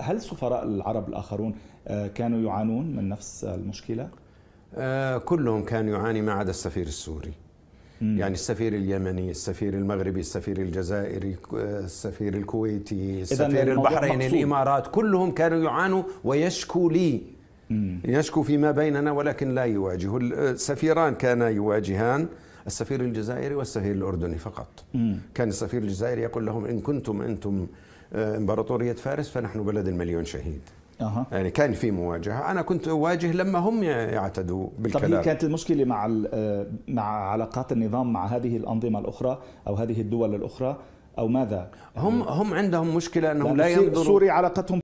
هل سفراء العرب الآخرون آه، كانوا يعانون من نفس المشكلة؟ آه، كلهم كانوا يعاني ما عدا السفير السوري مم. يعني السفير اليمني السفير المغربي السفير الجزائري آه، السفير الكويتي السفير البحريني الإمارات كلهم كانوا يعانوا ويشكو لي مم. يشكو فيما بيننا ولكن لا يواجه السفيران كانا يواجهان السفير الجزائري والسفير الأردني فقط مم. كان السفير الجزائري يقول لهم إن كنتم أنتم آه، إمبراطورية فارس فنحن بلد المليون شهيد أه. يعني كان في مواجهه انا كنت اواجه لما هم يعتدوا بالكلام طيب هي كانت المشكله مع آه، مع علاقات النظام مع هذه الانظمه الاخرى او هذه الدول الاخرى او ماذا هم هم عندهم مشكله انهم لا ينظروا سوريا علاقتهم